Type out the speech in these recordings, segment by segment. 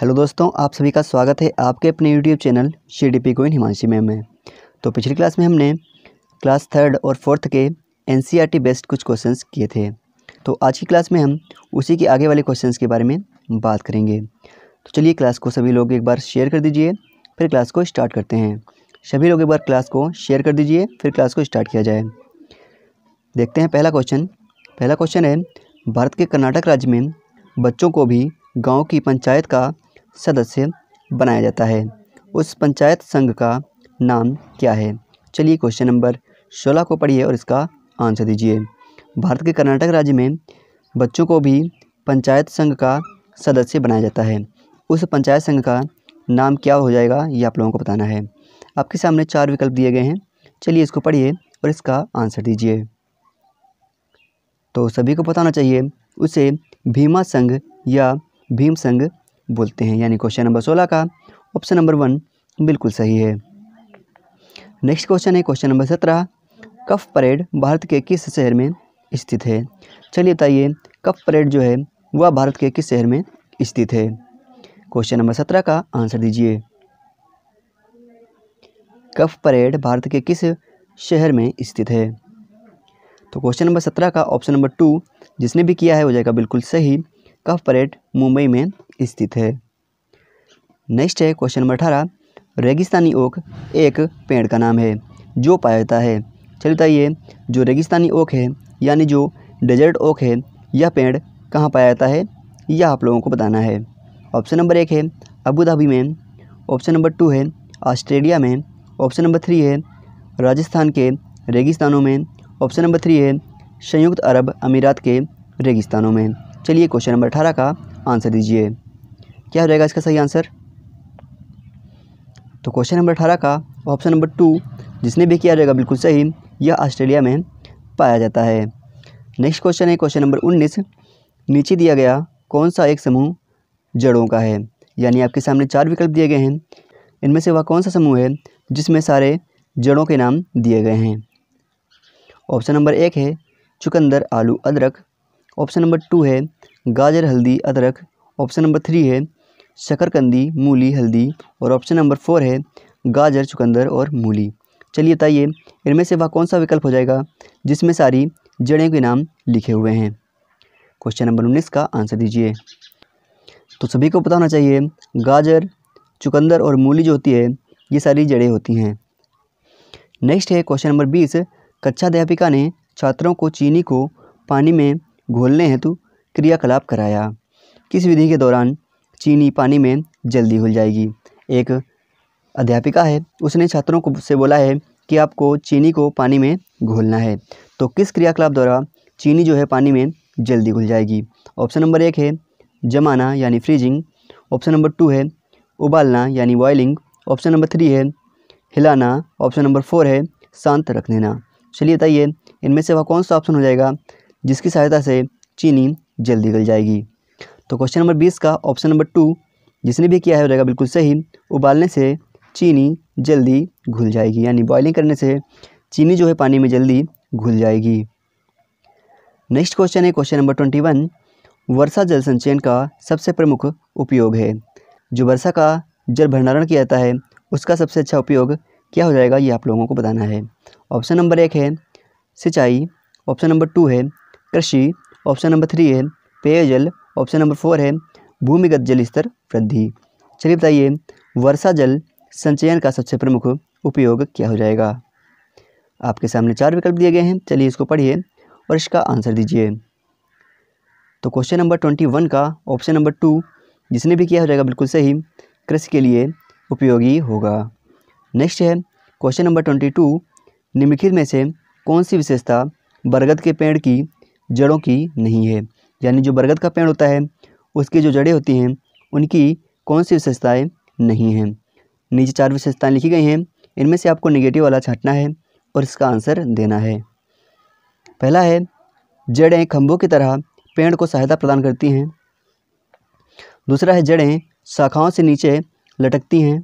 Hello दोस्तों आप सभी का स्वागत है आपके अपने YouTube channel C D P coin Himanshi ma'am में तो पिछली क्लास में हमने क्लास थर्ड और फोर्थ के N C R e T based कुछ क्वेश्चंस किए थे तो आज की क्लास में हम उसी के आगे वाले क्वेश्चंस के बारे में बात करेंगे तो चलिए क्लास को सभी लोग एक बार शेयर कर दीजिए फिर क्लास को स्टार्ट करते हैं सभी लोग एक बार क्लास को शेयर कर दीजिए फिर क्लास को स्टार्ट किया जाए देखते हैं पहला क्वेश्चन पहला क्वेश्चन है भारत के कर्नाटक राज्य में बच्चों को भी गांव की पंचायत का सदस्य बनाया जाता है उस पंचायत संघ का नाम क्या है चलिए क्वेश्चन नंबर सोलह को पढ़िए और इसका आंसर दीजिए भारत के कर्नाटक राज्य में बच्चों को भी पंचायत संघ का सदस्य बनाया जाता है उस पंचायत संघ का नाम क्या हो जाएगा ये आप लोगों को बताना है आपके सामने चार विकल्प दिए गए हैं चलिए इसको पढ़िए और इसका आंसर दीजिए तो सभी को बताना चाहिए उसे भीमा संघ या भीम संघ बोलते हैं यानी क्वेश्चन नंबर सोलह का ऑप्शन नंबर वन बिल्कुल सही है नेक्स्ट क्वेश्चन है क्वेश्चन नंबर सत्रह कफ परेड भारत के किस शहर में स्थित है चलिए बताइए कफ परेड जो है वह भारत के किस शहर में स्थित है क्वेश्चन नंबर सत्रह का आंसर दीजिए कफ परेड भारत के किस शहर में स्थित है तो क्वेश्चन नंबर सत्रह का ऑप्शन नंबर टू जिसने भी किया है वो जाएगा बिल्कुल सही का परेड मुंबई में स्थित है नेक्स्ट है क्वेश्चन नंबर अठारह रेगिस्तानी ओक एक पेड़ का नाम है जो पाया जाता है चलिए बताइए जो रेगिस्तानी ओक है यानी जो डेजर्ट ओक है यह पेड़ कहाँ पाया जाता है यह आप लोगों को बताना है ऑप्शन नंबर एक है अबू धाबी में ऑप्शन नंबर टू है ऑस्ट्रेलिया में ऑप्शन नंबर थ्री है राजस्थान के रेगिस्तानों में ऑप्शन नंबर थ्री है संयुक्त अरब अमीरात के रेगिस्तानों में चलिए क्वेश्चन नंबर अठारह का आंसर दीजिए क्या हो जाएगा इसका सही आंसर तो क्वेश्चन नंबर अठारह का ऑप्शन नंबर टू जिसने भी किया जाएगा बिल्कुल सही यह ऑस्ट्रेलिया में पाया जाता है नेक्स्ट क्वेश्चन है क्वेश्चन नंबर उन्नीस नीचे दिया गया कौन सा एक समूह जड़ों का है यानी आपके सामने चार विकल्प दिए गए हैं इनमें से वह कौन सा समूह है जिसमें सारे जड़ों के नाम दिए गए हैं ऑप्शन नंबर एक है चुकंदर आलू अदरक ऑप्शन नंबर टू है गाजर हल्दी अदरक ऑप्शन नंबर थ्री है शकरकंदी मूली हल्दी और ऑप्शन नंबर फोर है गाजर चुकंदर और मूली चलिए बताइए इनमें से वह कौन सा विकल्प हो जाएगा जिसमें सारी जड़ें के नाम लिखे हुए हैं क्वेश्चन नंबर उन्नीस का आंसर दीजिए तो सभी को पता होना चाहिए गाजर चुकंदर और मूली जो होती है ये सारी जड़ें होती हैं नेक्स्ट है क्वेश्चन नंबर बीस कक्षा अध्यापिका ने छात्रों को चीनी को पानी में घोलने हेतु क्रियाकलाप कराया किस विधि के दौरान चीनी पानी में जल्दी घुल जाएगी एक अध्यापिका है उसने छात्रों को से बोला है कि आपको चीनी को पानी में घोलना है तो किस क्रियाकलाप द्वारा चीनी जो है पानी में जल्दी घुल जाएगी ऑप्शन नंबर एक है जमाना यानी फ्रीजिंग ऑप्शन नंबर टू है उबालना यानी बॉयलिंग ऑप्शन नंबर थ्री है हिलाना ऑप्शन नंबर फोर है शांत रख देना चलिए बताइए इनमें से वह कौन सा ऑप्शन हो जाएगा जिसकी सहायता से चीनी जल्दी गल जाएगी तो क्वेश्चन नंबर बीस का ऑप्शन नंबर टू जिसने भी किया है रहेगा बिल्कुल सही उबालने से चीनी जल्दी घुल जाएगी यानी बॉइलिंग करने से चीनी जो है पानी में जल्दी घुल जाएगी नेक्स्ट क्वेश्चन है क्वेश्चन नंबर ट्वेंटी वन वर्षा जल संचयन का सबसे प्रमुख उपयोग है जो वर्षा का जल भंडारण किया जाता है उसका सबसे अच्छा उपयोग क्या हो जाएगा ये आप लोगों को बताना है ऑप्शन नंबर एक है सिंचाई ऑप्शन नंबर टू है कृषि ऑप्शन नंबर थ्री है पेयजल ऑप्शन नंबर फोर है भूमिगत जल स्तर वृद्धि चलिए बताइए वर्षा जल संचयन का सबसे प्रमुख उपयोग क्या हो जाएगा आपके सामने चार विकल्प दिए गए हैं चलिए इसको पढ़िए और इसका आंसर दीजिए तो क्वेश्चन नंबर ट्वेंटी वन का ऑप्शन नंबर टू जिसने भी किया हो जाएगा बिल्कुल सही कृषि के लिए उपयोगी होगा नेक्स्ट है क्वेश्चन नंबर ट्वेंटी टू निम्नलिखित में से कौन सी विशेषता बरगद के पेड़ की जड़ों की नहीं है यानी जो बरगद का पेड़ होता है उसकी जो जड़ें होती हैं उनकी कौन सी विशेषताएँ नहीं हैं नीचे चार विशेषताएँ लिखी गई हैं इनमें से आपको निगेटिव वाला छाटना है और इसका आंसर देना है पहला है जड़ें खम्भों की तरह पेड़ को सहायता प्रदान करती हैं दूसरा है जड़ें शाखाओं से नीचे लटकती हैं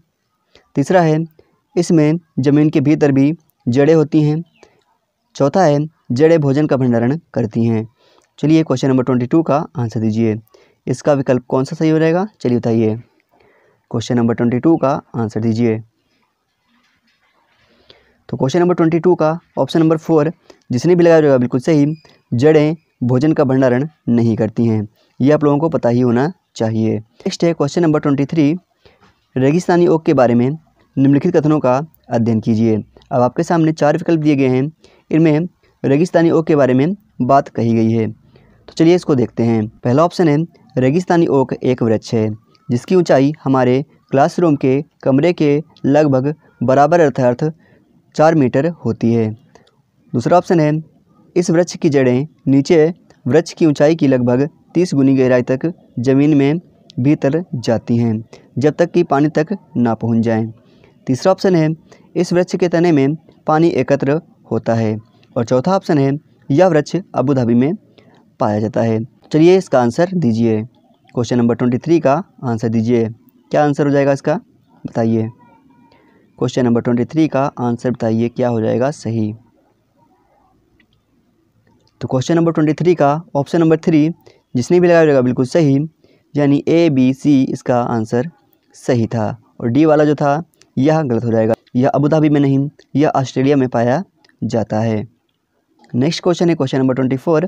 तीसरा है इसमें ज़मीन के भीतर भी जड़ें होती हैं चौथा है जड़ें भोजन का भंडारण करती हैं चलिए क्वेश्चन नंबर ट्वेंटी टू का आंसर दीजिए इसका विकल्प कौन सा सही हो जाएगा चलिए बताइए क्वेश्चन नंबर ट्वेंटी टू का आंसर दीजिए तो क्वेश्चन नंबर ट्वेंटी टू का ऑप्शन नंबर फोर जिसने भी लगाया जाएगा बिल्कुल सही जड़ें भोजन का भंडारण नहीं करती हैं ये आप लोगों को पता ही होना चाहिए नेक्स्ट है क्वेश्चन नंबर ट्वेंटी थ्री रेगिस्तानी ओक के बारे में निम्नलिखित कथनों का अध्ययन कीजिए अब आपके सामने चार विकल्प दिए गए हैं इनमें रेगिस्तानी ओक के बारे में बात कही गई है तो चलिए इसको देखते हैं पहला ऑप्शन है रेगिस्तानी ओक एक वृक्ष है जिसकी ऊंचाई हमारे क्लासरूम के कमरे के लगभग बराबर अर्थार्थ चार मीटर होती है दूसरा ऑप्शन है इस वृक्ष की जड़ें नीचे वृक्ष की ऊंचाई की लगभग तीस गुनी गहराई तक ज़मीन में भीतर जाती हैं जब तक कि पानी तक ना पहुंच जाएं। तीसरा ऑप्शन है इस वृक्ष के तने में पानी एकत्र होता है और चौथा ऑप्शन है यह वृक्ष अबूधाबी में पाया जाता है चलिए इसका आंसर दीजिए क्वेश्चन नंबर ट्वेंटी थ्री का आंसर दीजिए क्या आंसर हो जाएगा इसका बताइए क्वेश्चन नंबर ट्वेंटी थ्री का आंसर बताइए क्या हो जाएगा सही तो क्वेश्चन नंबर ट्वेंटी थ्री का ऑप्शन नंबर थ्री जिसने भी लगाया जाएगा बिल्कुल सही यानी ए बी सी इसका आंसर सही था और डी वाला जो था यह गलत हो जाएगा यह अबू धाबी में नहीं यह ऑस्ट्रेलिया में पाया जाता है नेक्स्ट क्वेश्चन है क्वेश्चन नंबर ट्वेंटी फोर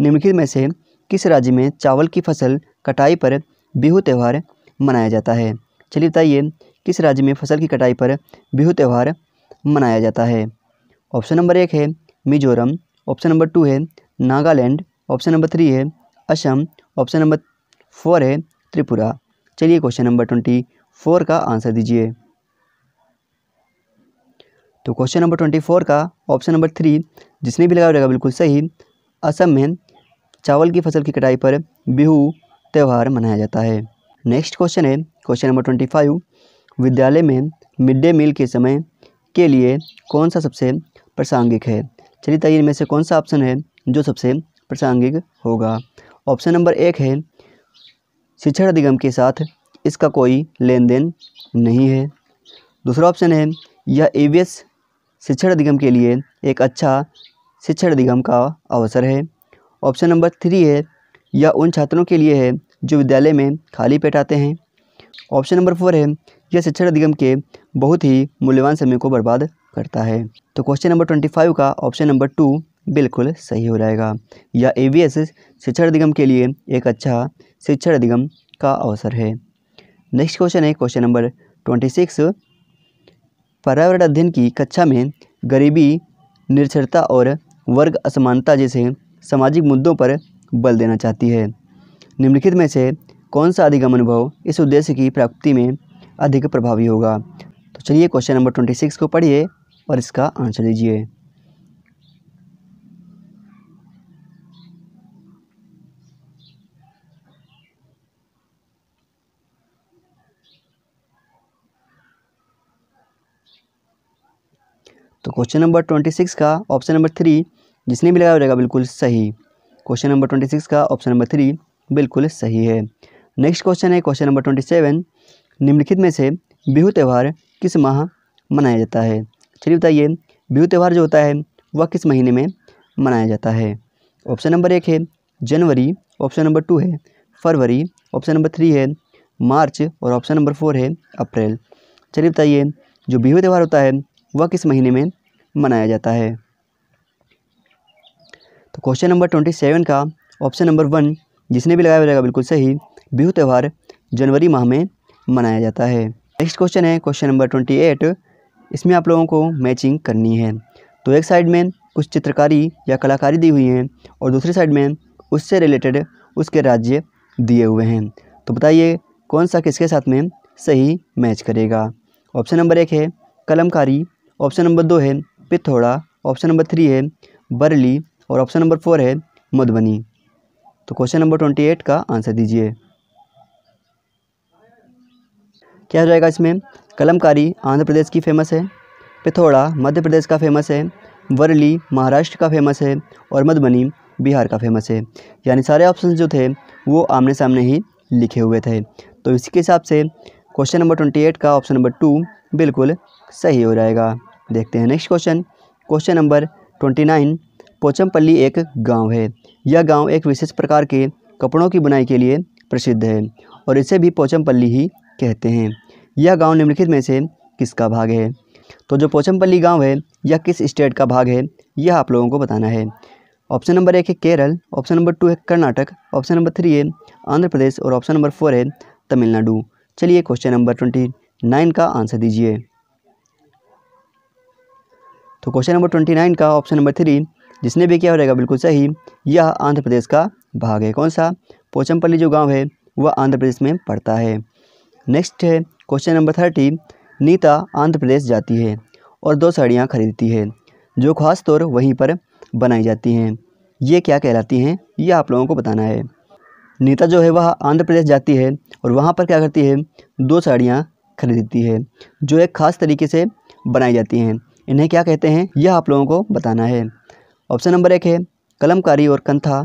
निम्नलिखित में से किस राज्य में चावल की फसल कटाई पर बिहू त्यौहार मनाया जाता है चलिए बताइए किस राज्य में फसल की कटाई पर बिहू त्यौहार मनाया जाता है ऑप्शन नंबर एक है मिजोरम ऑप्शन नंबर टू है नागालैंड ऑप्शन नंबर थ्री है असम ऑप्शन नंबर फोर है त्रिपुरा चलिए क्वेश्चन नंबर ट्वेंटी फोर का आंसर दीजिए तो क्वेश्चन नंबर ट्वेंटी फोर का ऑप्शन नंबर थ्री जिसने भी लगा रहेगा बिल्कुल सही असम में चावल की फसल की कटाई पर बिहू त्यौहार मनाया जाता है नेक्स्ट क्वेश्चन है क्वेश्चन नंबर ट्वेंटी फाइव विद्यालय में मिड डे मील के समय के लिए कौन सा सबसे प्रासंगिक है चलिए बताइए में से कौन सा ऑप्शन है जो सबसे प्रासंगिक होगा ऑप्शन नंबर एक है शिक्षण अधिगम के साथ इसका कोई लेन देन नहीं है दूसरा ऑप्शन है यह एस शिक्षण अधिगम के लिए एक अच्छा शिक्षण अधिगम का अवसर है ऑप्शन नंबर थ्री है यह उन छात्रों के लिए है जो विद्यालय में खाली पेट आते हैं ऑप्शन नंबर फोर है यह शिक्षण अधिगम के बहुत ही मूल्यवान समय को बर्बाद करता है तो क्वेश्चन नंबर ट्वेंटी फाइव का ऑप्शन नंबर टू बिल्कुल सही हो जाएगा यह ए एस शिक्षण अधिगम के लिए एक अच्छा शिक्षण अधिगम का अवसर है नेक्स्ट क्वेश्चन है क्वेश्चन नंबर ट्वेंटी सिक्स पर्यावरण अध्ययन की कक्षा में गरीबी निरक्षरता और वर्ग असमानता जैसे सामाजिक मुद्दों पर बल देना चाहती है निम्नलिखित में से कौन सा अधिगम अनुभव इस उद्देश्य की प्राप्ति में अधिक प्रभावी होगा तो चलिए क्वेश्चन नंबर ट्वेंटी सिक्स को पढ़िए और इसका आंसर दीजिए तो क्वेश्चन नंबर ट्वेंटी सिक्स का ऑप्शन नंबर थ्री जिसने भी लगाया हो जाएगा बिल्कुल सही क्वेश्चन नंबर ट्वेंटी सिक्स का ऑप्शन नंबर थ्री बिल्कुल सही है नेक्स्ट क्वेश्चन है क्वेश्चन नंबर ट्वेंटी सेवन निम्नलिखित में से बिहू त्यौहार किस माह मनाया जाता है चलिए बताइए बिहू त्यौहार जो होता है वह किस महीने में मनाया जाता है ऑप्शन नंबर एक है जनवरी ऑप्शन नंबर टू है फरवरी ऑप्शन नंबर थ्री है मार्च और ऑप्शन नंबर फोर है अप्रैल चलिए बताइए जो बिहू त्यौहार होता है वह किस महीने में मनाया जाता है तो क्वेश्चन नंबर ट्वेंटी सेवन का ऑप्शन नंबर वन जिसने भी लगाया जाएगा बिल्कुल सही बिहू त्यौहार जनवरी माह में मनाया जाता है नेक्स्ट क्वेश्चन है क्वेश्चन नंबर ट्वेंटी एट इसमें आप लोगों को मैचिंग करनी है तो एक साइड में कुछ चित्रकारी या कलाकारी दी हुई हैं और दूसरी साइड में उससे रिलेटेड उसके राज्य दिए हुए हैं तो बताइए कौन सा किसके साथ में सही मैच करेगा ऑप्शन नंबर एक है कलमकारी ऑप्शन नंबर दो है पिथौड़ा ऑप्शन नंबर थ्री है बरली और ऑप्शन नंबर फोर है मधुबनी तो क्वेश्चन नंबर ट्वेंटी एट का आंसर दीजिए क्या हो जाएगा इसमें कलमकारी आंध्र प्रदेश की फेमस है पिथौड़ा मध्य प्रदेश का फेमस है वरली महाराष्ट्र का फेमस है और मधुबनी बिहार का फेमस है यानी सारे ऑप्शन जो थे वो आमने सामने ही लिखे हुए थे तो इसी के हिसाब से क्वेश्चन नंबर ट्वेंटी एट का ऑप्शन नंबर टू बिल्कुल सही हो जाएगा देखते हैं next question question number twenty nine Pochampally एक गांव है यह गांव एक विशेष प्रकार के कपड़ों की बुनाई के लिए प्रसिद्ध है और इसे भी पोचमपल्ली ही कहते हैं यह गांव निम्नलिखित में से किसका भाग है तो जो पोचमपल्ली गांव है यह किस स्टेट का भाग है यह आप लोगों को बताना है ऑप्शन नंबर एक है केरल ऑप्शन नंबर टू है कर्नाटक ऑप्शन नंबर थ्री है आंध्र प्रदेश और ऑप्शन नंबर फोर है तमिलनाडु चलिए क्वेश्चन नंबर ट्वेंटी नाइन का आंसर दीजिए तो क्वेश्चन नंबर ट्वेंटी नाइन का ऑप्शन नंबर थ्री जिसने भी क्या हो जाएगा बिल्कुल सही यह आंध्र प्रदेश का भाग है कौन सा पोचमपल्ली जो गाँव है वह आंध्र प्रदेश में पड़ता है नेक्स्ट है question number thirty Nita Andhra Pradesh जाती है और दो साड़ियाँ खरीदती है जो खास तौर वहीं पर बनाई जाती हैं ये क्या कहलाती हैं ये आप लोगों को बताना है नीता जो है वह आंध्र प्रदेश जाती है और वहाँ पर क्या करती है दो साड़ियाँ खरीदती है जो एक खास तरीके से बनाई जाती हैं इन्हें क्या कहते हैं यह आप लोगों को बताना है ऑप्शन नंबर एक है कलमकारी और कंथा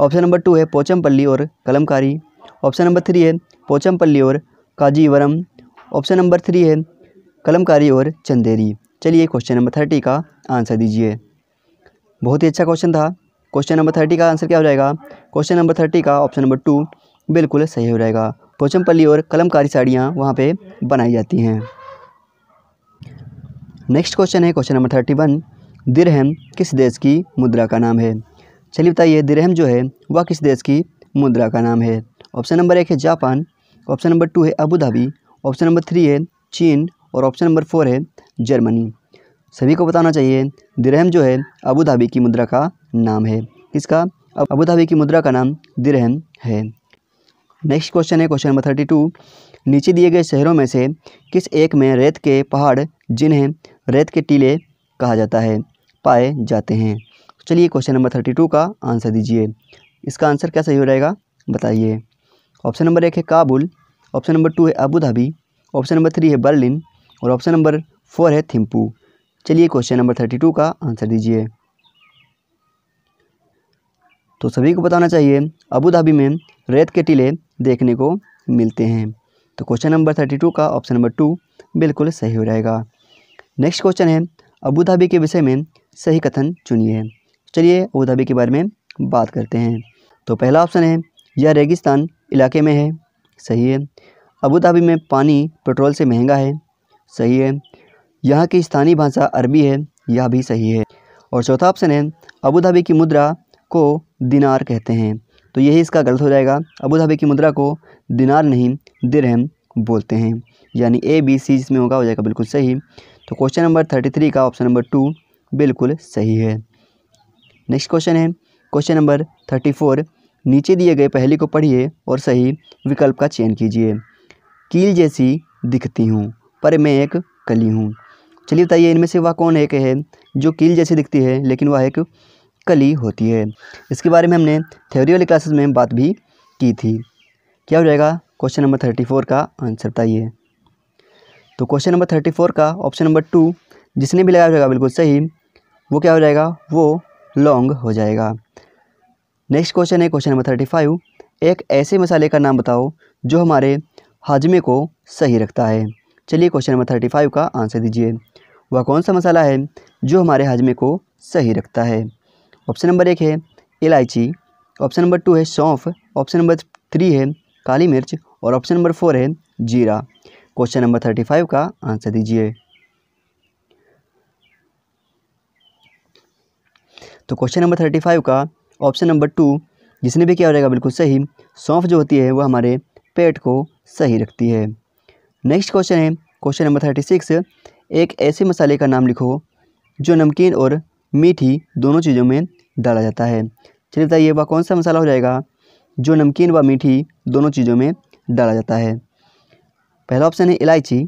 ऑप्शन नंबर टू है पोचमपल्ली और कलमकारी ऑप्शन नंबर थ्री है पोचमपल्ली और काजीवरम ऑप्शन नंबर थ्री है कलमकारी और चंदेरी चलिए क्वेश्चन नंबर थर्टी का आंसर दीजिए बहुत ही अच्छा क्वेश्चन था क्वेश्चन नंबर थर्टी का आंसर क्या हो जाएगा क्वेश्चन नंबर थर्टी का ऑप्शन नंबर टू बिल्कुल सही हो जाएगा पोचमपल्ली और कलमकारी साड़ियाँ वहाँ पर बनाई जाती हैं नेक्स्ट क्वेश्चन है क्वेश्चन नंबर थर्टी वन दिरहम किस देश की मुद्रा का नाम है चलिए बताइए दिरहम जो है वह किस देश की मुद्रा का नाम है ऑप्शन नंबर एक है जापान ऑप्शन नंबर टू है Abu Dhabi option number three है चीन और ऑप्शन नंबर फोर है जर्मनी सभी को बताना चाहिए दिरहम जो है अबू धाबी की मुद्रा का नाम है इसका अबू धाबी की मुद्रा का नाम दिरहम है नेक्स्ट क्वेश्चन है क्वेश्चन नंबर थर्टी टू नीचे दिए गए शहरों में से किस एक में रेत के पहाड़ जिन्हें रेत के टीले कहा जाता है पाए जाते हैं चलिए क्वेश्चन नंबर थर्टी टू का आंसर दीजिए इसका आंसर क्या सही हो जाएगा बताइए ऑप्शन नंबर एक है काबुल ऑप्शन नंबर टू है Abu Dhabi option number three है बर्लिन और ऑप्शन नंबर फोर है थिम्पू चलिए क्वेश्चन नंबर थर्टी टू का आंसर दीजिए तो सभी को बताना चाहिए अबू धाबी में रेत के टीले देखने को मिलते हैं तो क्वेश्चन नंबर थर्टी टू का ऑप्शन नंबर टू बिल्कुल सही हो जाएगा नेक्स्ट क्वेश्चन है अबू धाबी के विषय में सही कथन चुनिए चलिए अबूधाबी के बारे में बात करते हैं तो पहला ऑप्शन है यह रेगिस्तान इलाके में है सही है अबूधाबी में पानी पेट्रोल से महंगा है सही है यहाँ की स्थानीय भाषा अरबी है यह भी सही है और चौथा ऑप्शन है अबूधाबी की मुद्रा को दिनार कहते हैं तो यही इसका गलत हो जाएगा अबूधाबी की मुद्रा को दिनार नहीं दिरहम बोलते हैं यानी ए बी सी जिसमें होगा हो जाएगा बिल्कुल सही तो क्वेश्चन नंबर थर्टी थ्री का ऑप्शन नंबर टू बिल्कुल सही है नेक्स्ट क्वेश्चन है क्वेश्चन नंबर थर्टी फोर नीचे दिए गए पहली को पढ़िए और सही विकल्प का चयन कीजिए कील जैसी दिखती हूँ पर मैं एक कली हूँ चलिए बताइए इनमें से वह कौन एक है जो कील जैसी दिखती है लेकिन वह एक कली होती है इसके बारे में हमने थ्योरी वाली क्लासेस में बात भी की थी क्या हो जाएगा क्वेश्चन नंबर थर्टी फोर का आंसर बताइए तो क्वेश्चन नंबर थर्टी फोर का ऑप्शन नंबर टू जिसने भी लगाया जाएगा बिल्कुल सही वो क्या हो जाएगा वो लॉन्ग हो जाएगा नेक्स्ट क्वेश्चन है क्वेश्चन नंबर थर्टी फाइव एक ऐसे मसाले का नाम बताओ जो हमारे हाजमे को सही रखता है चलिए क्वेश्चन नंबर थर्टी फाइव का आंसर दीजिए वह कौन सा मसाला है जो हमारे हाजमे को सही रखता है ऑप्शन नंबर एक है इलायची ऑप्शन नंबर टू है सौंफ ऑप्शन नंबर थ्री है काली मिर्च और ऑप्शन नंबर फोर है जीरा क्वेश्चन नंबर थर्टी फाइव का आंसर दीजिए तो क्वेश्चन नंबर थर्टी फाइव का ऑप्शन नंबर टू जिसने भी क्या हो जाएगा बिल्कुल सही सौंफ जो होती है वह हमारे पेट को सही रखती है नेक्स्ट क्वेश्चन है क्वेश्चन नंबर थर्टी सिक्स एक ऐसे मसाले का नाम लिखो जो नमकीन और मीठी दोनों चीज़ों में डाला जाता है चलिए बताइए वह कौन सा मसाला हो जाएगा जो नमकीन व मीठी दोनों चीज़ों में डाला जाता है पहला ऑप्शन है इलायची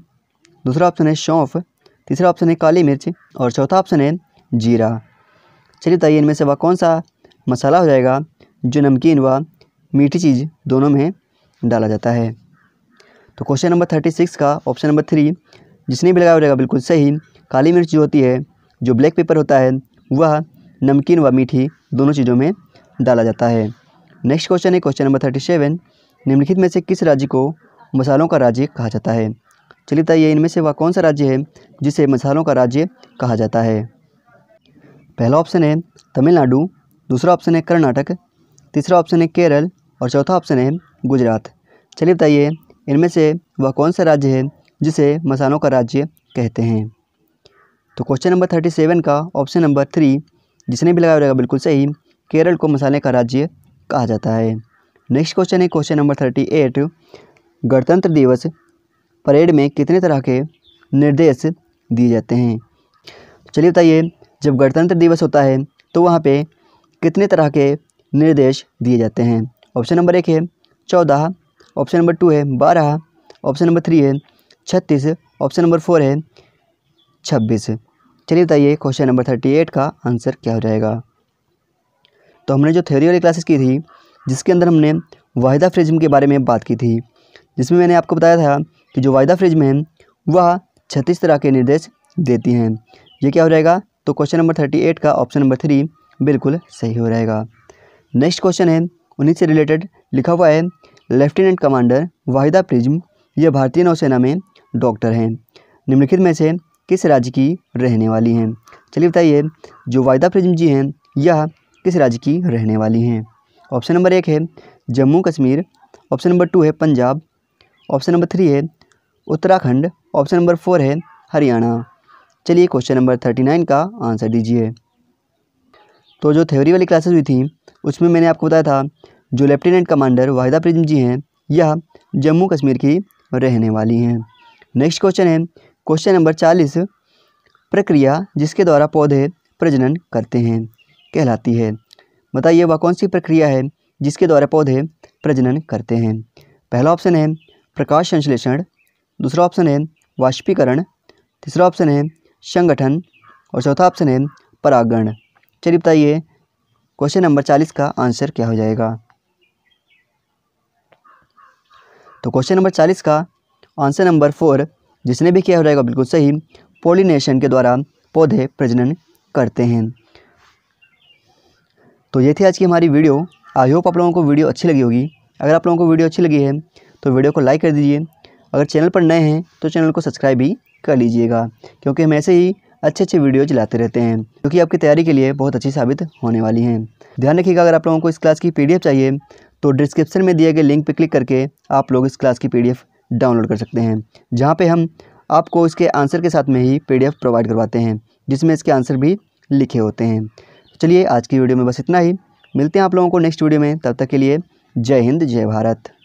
दूसरा ऑप्शन है सौंफ तीसरा ऑप्शन है काली मिर्च और चौथा ऑप्शन है जीरा चलिए बताइए इनमें से वह कौन सा मसाला हो जाएगा जो नमकीन व मीठी चीज़ दोनों में डाला जाता है तो क्वेश्चन नंबर थर्टी सिक्स का ऑप्शन नंबर थ्री जिसने भी लगाया हो जाएगा बिल्कुल सही काली मिर्च जो होती है जो ब्लैक पेपर होता है वह नमकीन व मीठी दोनों चीज़ों में डाला जाता है नेक्स्ट क्वेश्चन है क्वेश्चन नंबर थर्टी सेवन निम्नलिखित में से किस राज्य को मसालों का राज्य कहा जाता है चलिए बताइए इनमें से वह कौन सा राज्य है जिसे मसालों का राज्य कहा जाता है पहला ऑप्शन है तमिलनाडु दूसरा ऑप्शन है कर्नाटक तीसरा ऑप्शन है केरल और चौथा ऑप्शन है गुजरात चलिए बताइए इनमें से वह कौन सा राज्य है जिसे मसालों का राज्य कहते हैं तो क्वेश्चन नंबर थर्टी सेवन का ऑप्शन नंबर थ्री जिसने भी लगाया रहेगा बिल्कुल सही केरल को मसाले का राज्य कहा जाता है नेक्स्ट क्वेश्चन है क्वेश्चन नंबर थर्टी एट गणतंत्र दिवस परेड में कितने तरह के निर्देश दिए जाते हैं चलिए बताइए जब गणतंत्र दिवस होता है तो वहाँ पे कितने तरह के निर्देश दिए जाते हैं ऑप्शन नंबर एक है चौदह ऑप्शन नंबर टू है बारह ऑप्शन नंबर थ्री है छत्तीस ऑप्शन नंबर फोर है छब्बीस चलिए बताइए क्वेश्चन नंबर थर्टी एट का आंसर क्या हो जाएगा तो हमने जो थ्योरी वाली क्लासेस की थी जिसके अंदर हमने वाहिदा फ्रिज्म के बारे में बात की थी जिसमें मैंने आपको बताया था कि जो वाहिदा फ्रिज्म है वह छत्तीस तरह के निर्देश देती हैं ये क्या हो जाएगा तो क्वेश्चन नंबर थर्टी एट का ऑप्शन नंबर थ्री बिल्कुल सही हो रहेगा नेक्स्ट क्वेश्चन है उन्हीं से रिलेटेड लिखा हुआ है लेफ्टिनेंट कमांडर वाहिदा प्रिज्म यह भारतीय नौसेना में डॉक्टर हैं निम्नलिखित में से किस राज्य की रहने वाली हैं चलिए बताइए जो वाहिदा प्रिज्म जी हैं यह किस राज्य की रहने वाली हैं ऑप्शन नंबर एक है Jammu Kashmir option number two है पंजाब ऑप्शन नंबर थ्री है उत्तराखंड ऑप्शन नंबर फोर है हरियाणा चलिए क्वेश्चन नंबर थर्टी नाइन का आंसर दीजिए तो जो थ्योरी वाली क्लासेस हुई थी उसमें मैंने आपको बताया था जो लेफ्टिनेंट कमांडर वाहिदा प्रिज्म जी हैं यह जम्मू कश्मीर की रहने वाली हैं नेक्स्ट क्वेश्चन है क्वेश्चन नंबर चालीस प्रक्रिया जिसके द्वारा पौधे प्रजनन करते हैं कहलाती है बताइए वह कौन सी प्रक्रिया है जिसके द्वारा पौधे प्रजनन करते हैं पहला ऑप्शन है प्रकाश संश्लेषण दूसरा ऑप्शन है वाष्पीकरण तीसरा ऑप्शन है संगठन और चौथा ऑप्शन है परागण चलिए बताइए क्वेश्चन नंबर चालीस का आंसर क्या हो जाएगा तो क्वेश्चन नंबर चालीस का आंसर नंबर फोर जिसने भी किया हो जाएगा बिल्कुल सही पोलिनेशन के द्वारा पौधे प्रजनन करते हैं तो ये थी आज की हमारी वीडियो आई होप आप लोगों को वीडियो अच्छी लगी होगी अगर आप लोगों को वीडियो अच्छी लगी है तो वीडियो को लाइक कर दीजिए अगर चैनल पर नए हैं तो चैनल को सब्सक्राइब भी कर लीजिएगा क्योंकि हम ऐसे ही अच्छे अच्छे वीडियो चलाते रहते हैं जो कि आपकी तैयारी के लिए बहुत अच्छी साबित होने वाली हैं ध्यान रखिएगा अगर आप लोगों को इस क्लास की पीडीएफ चाहिए तो डिस्क्रिप्शन में दिए गए लिंक पर क्लिक करके आप लोग इस क्लास की पीडीएफ डाउनलोड कर सकते हैं जहाँ पर हम आपको इसके आंसर के साथ में ही पीडीएफ प्रोवाइड करवाते हैं जिसमें इसके आंसर भी लिखे होते हैं चलिए आज की वीडियो में बस इतना ही मिलते हैं आप लोगों को नेक्स्ट वीडियो में तब तक के लिए जय हिंद जय भारत